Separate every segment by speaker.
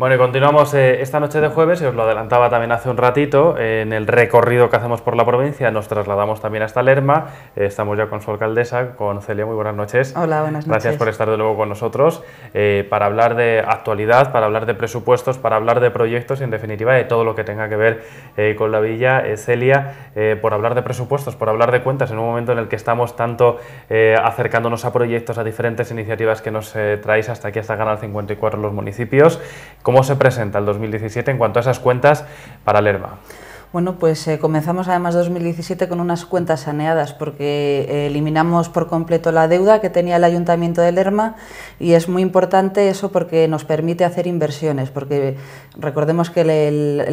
Speaker 1: Bueno, y continuamos eh, esta noche de jueves, y os lo adelantaba también hace un ratito, en el recorrido que hacemos por la provincia nos trasladamos también hasta Lerma, eh, estamos ya con su alcaldesa, con Celia, muy buenas noches.
Speaker 2: Hola, buenas noches. Gracias por
Speaker 1: estar de nuevo con nosotros eh, para hablar de actualidad, para hablar de presupuestos, para hablar de proyectos y en definitiva de todo lo que tenga que ver con la villa. Celia, por hablar de presupuestos, por hablar de cuentas, en un momento en el que estamos tanto acercándonos a proyectos, a diferentes iniciativas que nos traéis hasta aquí, hasta Canal 54 los municipios, ¿Cómo se presenta el 2017 en cuanto a esas cuentas para Lerma?
Speaker 2: Bueno, pues eh, comenzamos además 2017 con unas cuentas saneadas porque eh, eliminamos por completo la deuda que tenía el Ayuntamiento de Lerma y es muy importante eso porque nos permite hacer inversiones, porque recordemos que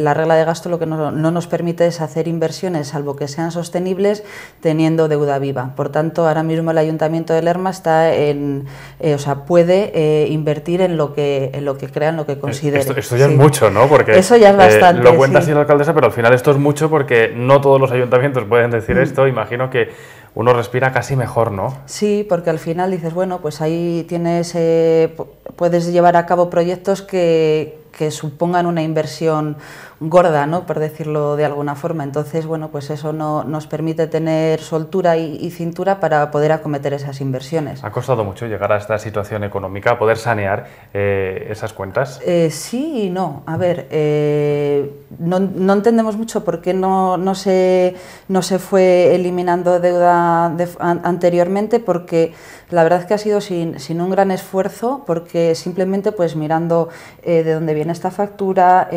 Speaker 2: la regla de gasto lo que no, nos permite es hacer inversiones, salvo que sean sostenibles, teniendo deuda viva. Por tanto, ahora mismo el Ayuntamiento de Lerma está en, eh, o sea, puede invertir en lo que en lo que crea, en lo que considere. Esto, ya es mucho, ¿no? Porque eso ya es bastante. lo cuenta la
Speaker 1: alcaldesa, pero al final esto mucho porque no todos los ayuntamientos pueden decir mm. esto. Imagino que uno respira casi mejor, ¿no?
Speaker 2: Sí, porque al final dices, bueno, pues ahí tienes, eh, puedes llevar a cabo proyectos que, que supongan una inversión gorda, ¿no? por decirlo de alguna forma. Entonces, bueno, pues eso no, nos permite tener soltura y, cintura para poder acometer esas inversiones.
Speaker 1: Ha costado mucho llegar a esta situación económica, poder sanear eh, esas cuentas. Eh,
Speaker 2: sí y no. A ver, eh, no, entendemos mucho por qué no, se, no se fue eliminando deuda anteriormente, porque la verdad es que ha sido sin, sin un gran esfuerzo, porque simplemente pues mirando de dónde viene esta factura,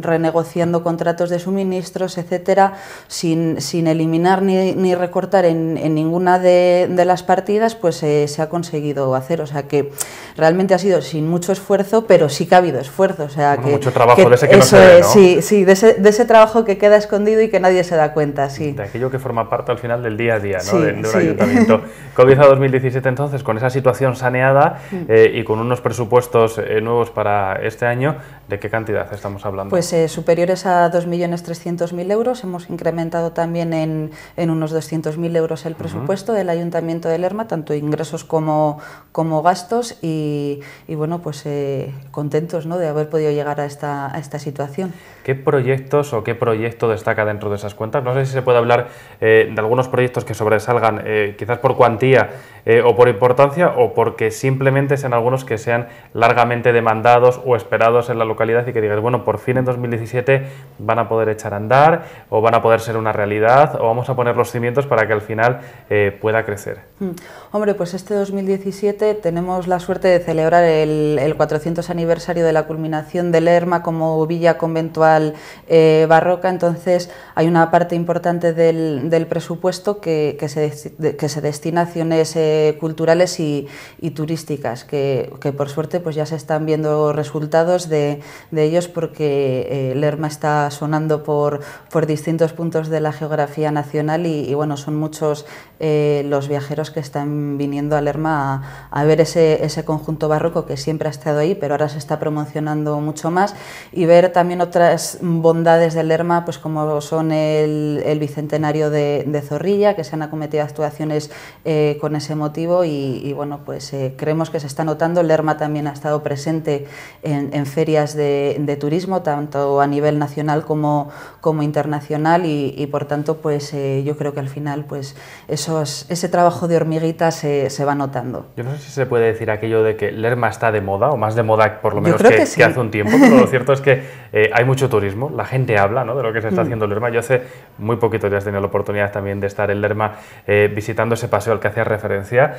Speaker 2: renegociando contratos de suministros, etcétera, sin, sin eliminar ni, recortar en, ninguna de, las partidas, pues eh, se ha conseguido hacer. O sea que realmente ha sido sin mucho esfuerzo, pero sí que ha habido esfuerzo. O sea mucho trabajo de ese que no se ve, ¿no? Sí, sí de ese, trabajo que queda escondido y que nadie se da cuenta. Sí. De
Speaker 1: aquello que forma parte al final del día a día, ¿no? de, un ayuntamiento. Comienza 2017 entonces con esa situación saneada mm. eh, y con unos presupuestos eh, nuevos para este año. ¿De qué cantidad estamos hablando? pues eh,
Speaker 2: superiores a 2.300.000 euros. Hemos incrementado también en, en unos 200.000 euros el presupuesto del Ayuntamiento de Lerma, tanto ingresos como, como gastos y, y bueno, pues eh, contentos ¿no? de haber podido llegar a esta, a esta situación.
Speaker 1: ¿Qué proyectos o qué proyecto destaca dentro de esas cuentas? No sé si se puede hablar eh, de algunos proyectos que sobresalgan, eh, quizás por cuantía o por importancia o porque simplemente sean algunos que sean largamente demandados o esperados en la localidad y que digas, bueno, por fin 2017 van a poder echar a andar o van a poder ser una realidad o vamos a poner los cimientos para que al final eh, pueda crecer.
Speaker 2: Hmm. Hombre, pues este 2017 tenemos la suerte de celebrar el, 400 aniversario de la culminación de Lerma como villa conventual eh, barroca, entonces hay una parte importante del, presupuesto que, se destina a acciones eh, culturales y, turísticas, que, por suerte pues ya se están viendo resultados de, de ellos porque eh, Lerma está sonando por, por, distintos puntos de la geografía nacional y, bueno, son muchos eh, los viajeros que están viniendo a Lerma a, ver ese, conjunto barroco que siempre ha estado ahí, pero ahora se está promocionando mucho más y ver también otras bondades de Lerma, pues como son el, bicentenario de, Zorrilla, que se han acometido actuaciones eh, con ese motivo y, bueno, pues creemos que se está notando. Lerma también ha estado presente en, ferias de, de turismo, tan, tanto a nivel nacional como, como internacional y, por tanto pues eh, yo creo que al final pues esos, ese trabajo de hormiguita se, va notando. Yo no
Speaker 1: sé si se puede decir aquello de que Lerma está de moda o más de moda por lo menos que, hace un tiempo, pero lo cierto es que eh, hay mucho turismo, la gente habla ¿no? de lo que se está mm. haciendo Lerma. Yo hace muy poquito ya he tenido la oportunidad también de estar en Lerma eh, visitando ese paseo al que hacía referencia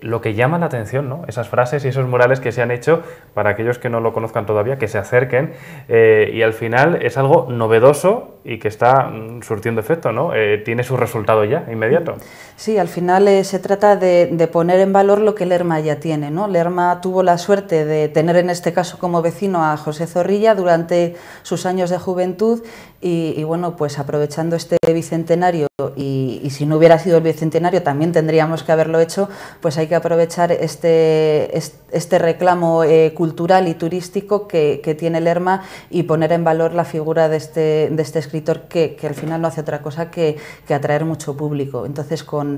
Speaker 1: lo que llama la atención, ¿no? Esas frases y esos murales que se han hecho para aquellos que no lo conozcan todavía, que se acerquen. Eh, y al final es algo novedoso y que está mm, surtiendo efecto, ¿no? Eh, tiene su resultado ya, inmediato.
Speaker 2: Sí, al final eh, se trata de, poner en valor lo que Lerma ya tiene. ¿no? Lerma tuvo la suerte de tener en este caso como vecino a José Zorrilla durante sus años de juventud y, bueno, pues aprovechando este bicentenario y, si no hubiera sido el bicentenario también tendríamos que haberlo hecho, pues hay que aprovechar este, este reclamo eh, cultural y turístico que, tiene Lerma y poner en valor la figura de este, de este escritor que, al final no hace otra cosa que, que atraer mucho público. Entonces con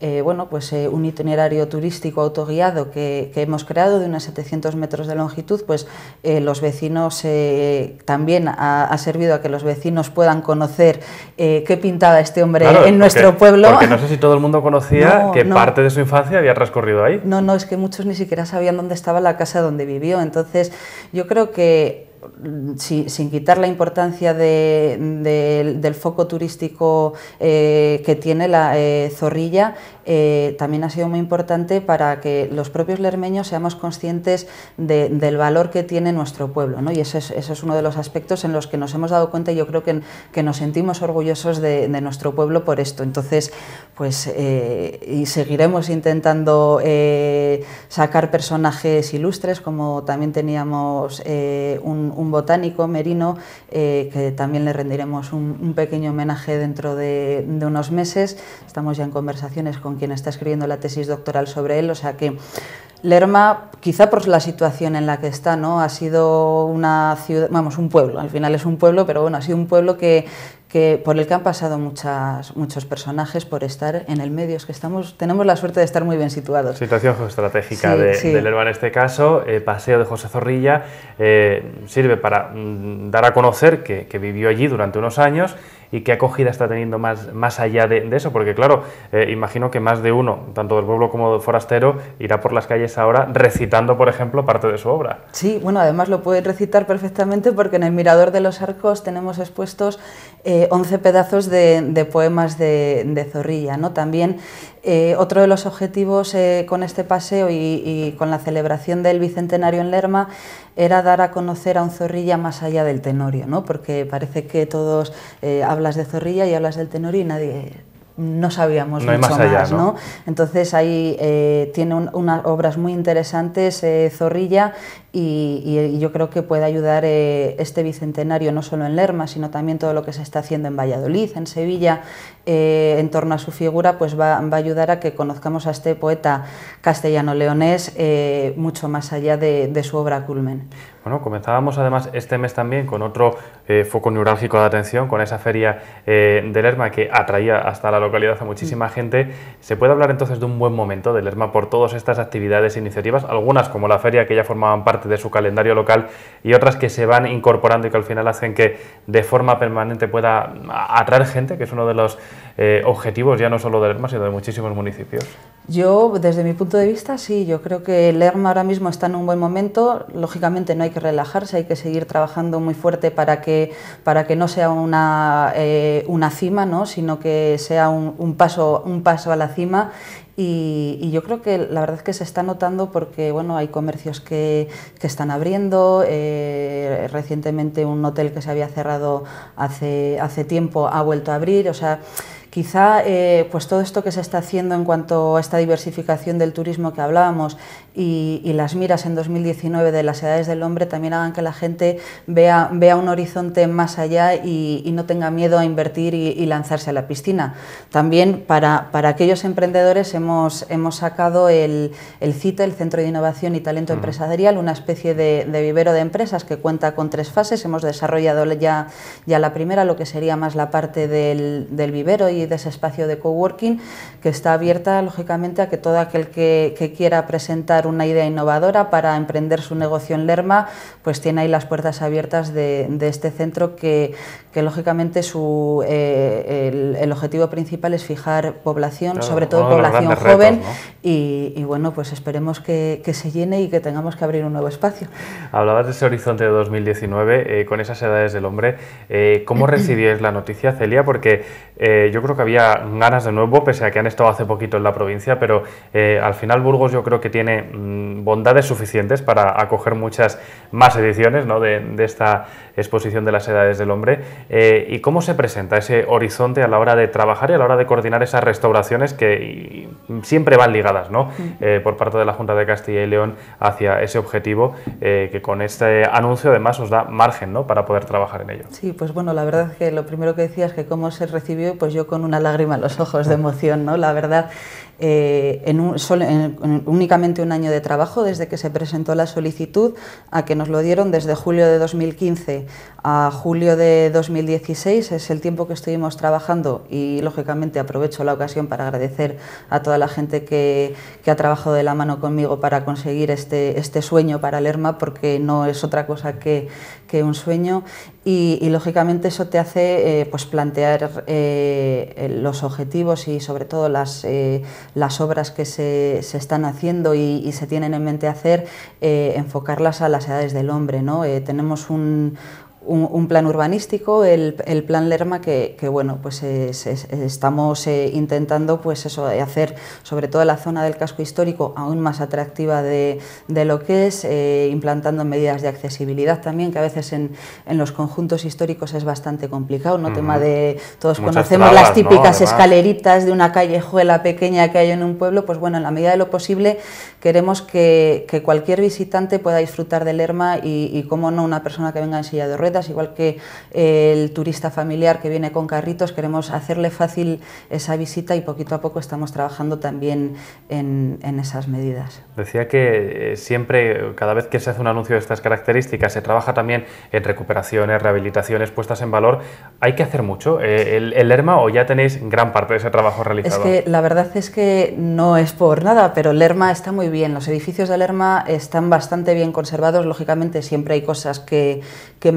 Speaker 2: eh, bueno, pues, eh, un itinerario turístico autoguiado que, hemos creado de unas 700 metros de longitud, pues eh, los vecinos también ha, servido a que los vecinos puedan conocer qué pintaba este hombre en nuestro pueblo. Porque no sé
Speaker 1: si todo el mundo conocía que parte de su infancia había transcurrido ahí.
Speaker 2: No, no, es que muchos ni siquiera sabían dónde estaba la casa donde vivió. Entonces, yo creo que sin, sin quitar la importancia del foco turístico eh, que tiene la eh, Zorrilla, eh, también ha sido muy importante para que los propios lermeños seamos conscientes del valor que tiene nuestro pueblo. ¿no? Y ese es, uno de los aspectos en los que nos hemos dado cuenta y yo creo que, que nos sentimos orgullosos de, nuestro pueblo por esto. Entonces, pues y seguiremos intentando sacar personajes ilustres, como también teníamos un un botánico merino, eh, que también le rendiremos un, pequeño homenaje dentro de, de, unos meses. Estamos ya en conversaciones con quien está escribiendo la tesis doctoral sobre él, o sea que Lerma, quizá por la situación en la que está, ¿no? ha sido una ciudad, vamos, un pueblo, al final es un pueblo, pero bueno, ha sido un pueblo que, que por el que han pasado muchas, muchos personajes por estar en el medio. Es que estamos, tenemos la suerte de estar muy bien situados.
Speaker 1: Situación geoestratégica de, en este caso, el paseo de José Zorrilla, eh, sirve para mm, dar a conocer que, que vivió allí durante unos años y qué acogida está teniendo más, más allá de, eso, porque claro, eh, imagino que más de uno, tanto del pueblo como del forastero, irá por las calles ahora recitando, por ejemplo, parte de su obra.
Speaker 2: Sí, bueno, además lo puede recitar perfectamente porque en el Mirador de los Arcos tenemos expuestos eh, ...once 11 pedazos de, poemas de, de Zorrilla, ¿no? También eh, otro de los objetivos eh, con este paseo y, con la celebración del Bicentenario en Lerma era dar a conocer a un Zorrilla más allá del Tenorio, ¿no? porque parece que todos eh, hablas de Zorrilla y hablas del Tenorio y nadie no sabíamos mucho más, ¿no? Entonces ahí eh, tiene unas obras muy interesantes eh, Zorrilla y, yo creo que puede ayudar eh, este bicentenario no solo en Lerma, sino también todo lo que se está haciendo en Valladolid, en Sevilla, en torno a su figura, pues va, a ayudar a que conozcamos a este poeta castellano-leonés mucho más allá de, de su obra culmen.
Speaker 1: Bueno, comenzábamos además este mes también con otro eh, foco neurálgico de atención, con esa feria eh, del ERMA que atraía hasta la localidad a muchísima mm. gente. ¿Se puede hablar entonces de un buen momento del ERMA por todas estas actividades e iniciativas? Algunas como la feria que ya formaban parte de su calendario local y otras que se van incorporando y que al final hacen que de forma permanente pueda atraer gente, que es uno de los eh, objetivos ya no solo del ERMA, sino de muchísimos municipios.
Speaker 2: Yo, desde mi punto de vista, sí, yo creo que Lerma ahora mismo está en un buen momento. Lógicamente no hay que relajarse, hay que seguir trabajando muy fuerte para que, para que no sea una, eh, una cima, ¿no? sino que sea un, paso, un paso a la cima y, yo creo que la verdad es que se está notando porque bueno, hay comercios que, están abriendo, eh, recientemente un hotel que se había cerrado hace, hace tiempo ha vuelto a abrir, o sea, Quizá eh, pues todo esto que se está haciendo en cuanto a esta diversificación del turismo que hablábamos y, las miras en 2019 de las edades del hombre también hagan que la gente vea, vea un horizonte más allá y, no tenga miedo a invertir y, lanzarse a la piscina. También para, aquellos emprendedores hemos, hemos sacado el, el CITE, el Centro de Innovación y Talento Empresarial, una especie de, vivero de empresas que cuenta con tres fases. Hemos desarrollado ya, ya la primera, lo que sería más la parte del, vivero y de ese espacio de coworking que está abierta, lógicamente, a que todo aquel que, quiera presentar una idea innovadora para emprender su negocio en Lerma, pues tiene ahí las puertas abiertas de, este centro que, que lógicamente, su, eh, el, objetivo principal es fijar población, sobre todo población joven, y, y, bueno, pues esperemos que, que, se llene y que tengamos que abrir un nuevo espacio.
Speaker 1: Hablabas de ese horizonte de 2019, eh, con esas edades del hombre, eh, ¿cómo recibíais la noticia, Celia? Porque eh, yo creo creo que había ganas de nuevo, pese a que han estado hace poquito en la provincia, pero eh, al final Burgos yo creo que tiene mm, bondades suficientes para acoger muchas más ediciones ¿no? de, esta exposición de las edades del hombre. Eh, ¿Y cómo se presenta ese horizonte a la hora de trabajar y a la hora de coordinar esas restauraciones que siempre van ligadas ¿no? Mm. Eh, por parte de la Junta de Castilla y León hacia ese objetivo eh, que con este anuncio además os da margen ¿no? para poder trabajar en ello.
Speaker 2: Sí, pues bueno, la verdad es que lo primero que decías es que cómo se recibió, pues yo con una lágrima en los ojos de emoción, ¿no? la verdad eh, en un, únicamente un año de trabajo desde que se presentó la solicitud a que nos lo dieron desde julio de 2015 a julio de 2016 es el tiempo que estuvimos trabajando y lógicamente aprovecho la ocasión para agradecer a toda la gente que, ha trabajado de la mano conmigo para conseguir este, este, sueño para Lerma porque no es otra cosa que un sueño y, lógicamente eso te hace eh, pues plantear eh, eh, los objetivos y sobre todo las, las obras que se, se están haciendo y, y, se tienen en mente hacer, enfocarlas a las edades del hombre. ¿no? tenemos un, un, plan urbanístico, el, plan Lerma, que, bueno, pues estamos eh, intentando pues eso, hacer sobre todo la zona del casco histórico aún más atractiva de, lo que es, eh, implantando medidas de accesibilidad también, que a veces en, los conjuntos históricos es bastante complicado, ¿no? Tema de, todos conocemos las típicas escaleritas de una callejuela pequeña que hay en un pueblo, pues bueno, en la medida de lo posible queremos que, cualquier visitante pueda disfrutar de Lerma y, y, como no, una persona que venga en silla de ruedas, igual que eh, el turista familiar que viene con carritos, queremos hacerle fácil esa visita y poquito a poco estamos trabajando también en, esas medidas.
Speaker 1: Decía que eh, siempre, cada vez que se hace un anuncio de estas características, se trabaja también en recuperaciones, rehabilitaciones, puestas en valor. ¿Hay que hacer mucho eh, el, Lerma o ya tenéis gran parte de ese trabajo realizado?
Speaker 2: la verdad es que no es por nada, pero el Lerma está muy bien. Los edificios de Lerma están bastante bien conservados. Lógicamente siempre hay cosas que, que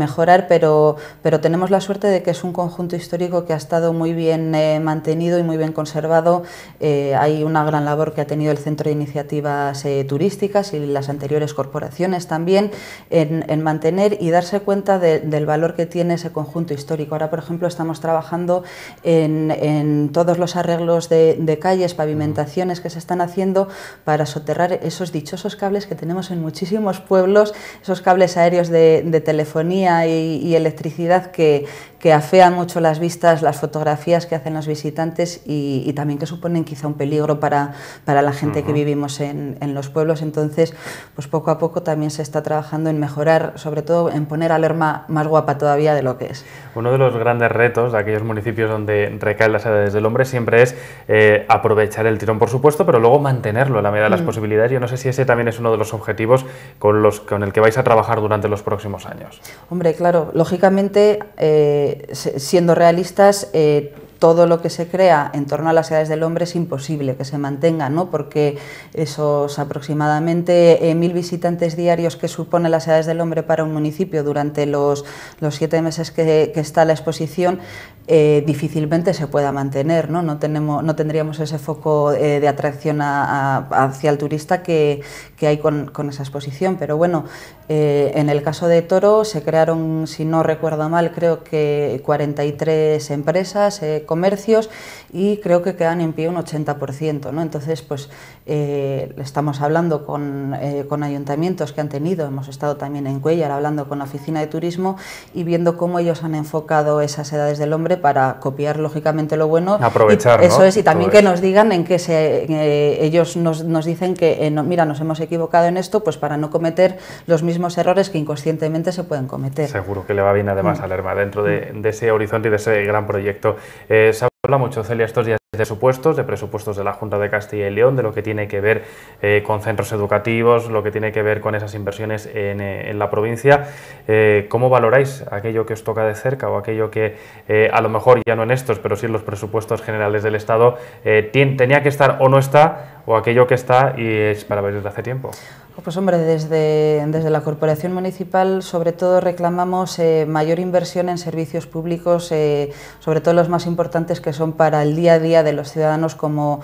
Speaker 2: pero, pero tenemos la suerte de que es un conjunto histórico que ha estado muy bien eh, mantenido y muy bien conservado. Eh, hay una gran labor que ha tenido el Centro de Iniciativas eh, Turísticas y las anteriores corporaciones también en, mantener y darse cuenta del valor que tiene ese conjunto histórico. Ahora, por ejemplo, estamos trabajando en, todos los arreglos de, calles, pavimentaciones que se están haciendo para soterrar esos dichosos cables que tenemos en muchísimos pueblos, esos cables aéreos de, de telefonía y, electricidad que, afean mucho las vistas, las fotografías que hacen los visitantes y, también que suponen quizá un peligro para, la gente que vivimos en, en, los pueblos. Entonces, pues poco a poco también se está trabajando en mejorar, sobre todo en poner alerma más guapa todavía de lo que es.
Speaker 1: Uno de los grandes retos de aquellos municipios donde recaen las edades del hombre siempre es eh, aprovechar el tirón, por supuesto, pero luego mantenerlo a la medida de las mm. posibilidades. Yo no sé si ese también es uno de los objetivos con, los, con el que vais a trabajar durante los próximos años.
Speaker 2: Hombre, claro, lógicamente, eh, siendo realistas, eh, todo lo que se crea en torno a las edades del hombre es imposible que se mantenga, ¿no? porque esos aproximadamente eh, mil visitantes diarios que suponen las edades del hombre para un municipio durante los, los siete meses que, está la exposición, eh, difícilmente se pueda mantener, no, no, tenemos, no tendríamos ese foco eh, de atracción hacia el turista que, hay con, con, esa exposición, pero bueno, en el caso de Toro se crearon, si no recuerdo mal, creo que 43 empresas, comercios y creo que quedan en pie un 80%. ¿no? Entonces, pues eh, estamos hablando eh, con, ayuntamientos que han tenido, hemos estado también en Cuellar hablando con la oficina de turismo y viendo cómo ellos han enfocado esas edades del hombre para copiar lógicamente lo bueno. Aprovechar. Eso es, y también que nos digan en qué se, eh, ellos nos, dicen que, mira, nos hemos equivocado en esto, pues para no cometer los mismos errores que inconscientemente se pueden cometer.
Speaker 1: Seguro que le va bien además mm. al dentro de, de, ese horizonte y de ese gran proyecto. Pues, se habla mucho, Celia, estos días de supuestos, de presupuestos de la Junta de Castilla y León, de lo que tiene que ver eh, con centros educativos, lo que tiene que ver con esas inversiones en, eh, la provincia. Eh, ¿Cómo valoráis aquello que os toca de cerca o aquello que a lo mejor ya no en estos, pero sí en los presupuestos generales del Estado tenía que estar o no está, o aquello que está y es para ver desde hace tiempo?
Speaker 2: Pues hombre, desde, la Corporación Municipal sobre todo reclamamos eh, mayor inversión en servicios públicos, eh, sobre todo los más importantes que son para el día a día de los ciudadanos como,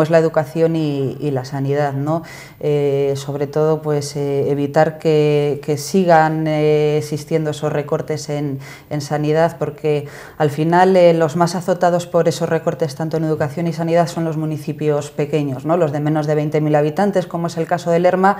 Speaker 2: es la educación y, la sanidad. ¿no? Eh, sobre todo pues evitar que, sigan existiendo esos recortes en, sanidad porque al final los más azotados por esos recortes tanto en educación y sanidad son los municipios pequeños, ¿no? los de menos de 20.000 habitantes como es el caso de Lerma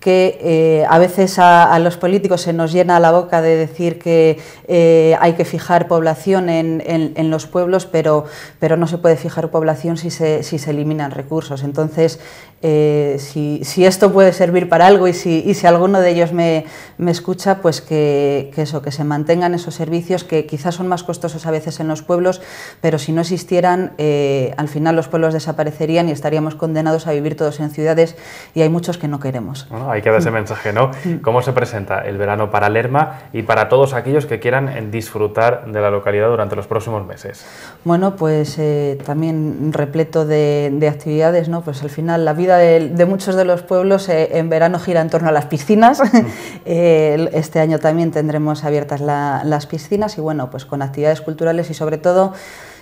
Speaker 2: que eh, a veces a, los políticos se nos llena la boca de decir que eh, hay que fijar población en, los pueblos, pero, pero no se puede fijar población si se, eliminan recursos. Entonces, eh, si, esto puede servir para algo y si, alguno de ellos me, escucha, pues que, eso, que se mantengan esos servicios que quizás son más costosos a veces en los pueblos, pero si no existieran, al final los pueblos desaparecerían y estaríamos condenados a vivir todos en ciudades y hay muchos que no queremos. Hay que dar ese
Speaker 1: mensaje, ¿no? Mm. ¿Cómo se presenta el verano para Lerma y para todos aquellos que quieran eh, disfrutar de la localidad durante los próximos meses?
Speaker 2: Bueno, pues eh, también repleto de, actividades, ¿no? Pues al final la vida de, muchos de los pueblos eh, en verano gira en torno a las piscinas. Mm. este año también tendremos abiertas las piscinas y bueno, pues con actividades culturales y sobre todo...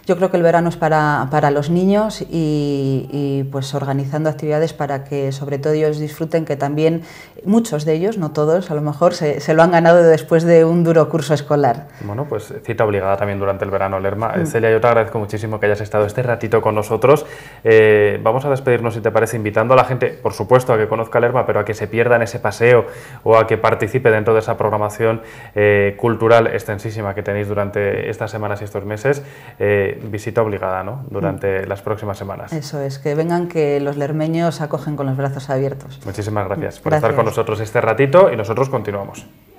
Speaker 2: Yo creo que el verano es para, los niños y, pues organizando actividades para que sobre todo ellos disfruten, que también muchos de ellos, no todos, a lo mejor se, lo han ganado después de un duro curso escolar.
Speaker 1: Bueno, pues cita obligada también durante el verano, Lerma. Mm. Celia, yo te agradezco muchísimo que hayas estado este ratito con nosotros. Eh, vamos a despedirnos, si te parece, invitando a la gente, por supuesto, a que conozca Lerma, pero a que se pierda en ese paseo o a que participe dentro de esa programación eh, cultural extensísima que tenéis durante estas semanas y estos meses. Eh, visita obligada durante mm. las próximas semanas.
Speaker 2: Eso es, que vengan que los lermeños acogen con los brazos abiertos.
Speaker 1: Muchísimas gracias por estar con nosotros este ratito y nosotros continuamos.